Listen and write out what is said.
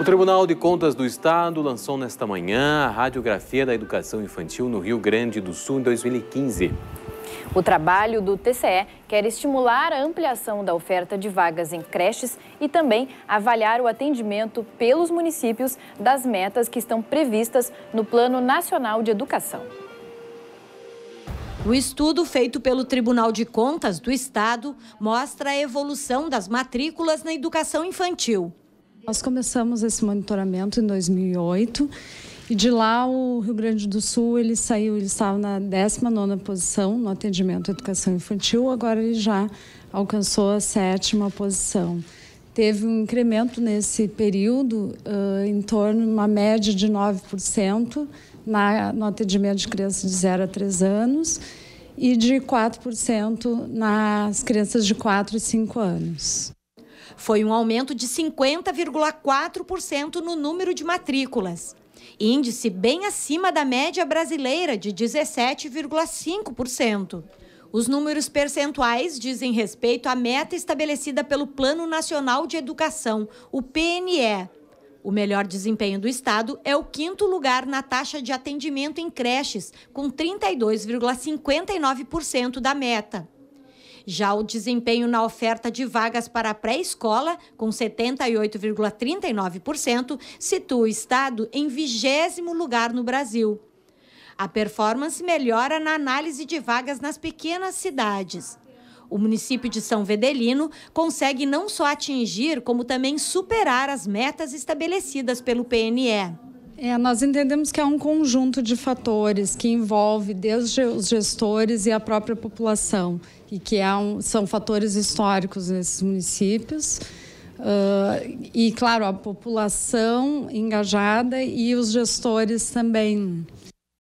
O Tribunal de Contas do Estado lançou nesta manhã a radiografia da educação infantil no Rio Grande do Sul em 2015. O trabalho do TCE quer estimular a ampliação da oferta de vagas em creches e também avaliar o atendimento pelos municípios das metas que estão previstas no Plano Nacional de Educação. O estudo feito pelo Tribunal de Contas do Estado mostra a evolução das matrículas na educação infantil. Nós começamos esse monitoramento em 2008 e de lá o Rio Grande do Sul ele saiu, ele estava na 19ª posição no atendimento à educação infantil, agora ele já alcançou a sétima posição. Teve um incremento nesse período uh, em torno de uma média de 9% na, no atendimento de crianças de 0 a 3 anos e de 4% nas crianças de 4 e 5 anos. Foi um aumento de 50,4% no número de matrículas índice bem acima da média brasileira de 17,5%. Os números percentuais dizem respeito à meta estabelecida pelo Plano Nacional de Educação, o PNE. O melhor desempenho do Estado é o quinto lugar na taxa de atendimento em creches, com 32,59% da meta. Já o desempenho na oferta de vagas para pré-escola, com 78,39%, situa o Estado em vigésimo lugar no Brasil. A performance melhora na análise de vagas nas pequenas cidades. O município de São Vedelino consegue não só atingir, como também superar as metas estabelecidas pelo PNE. É, nós entendemos que é um conjunto de fatores que envolve desde os gestores e a própria população, e que é um, são fatores históricos nesses municípios. Uh, e, claro, a população engajada e os gestores também.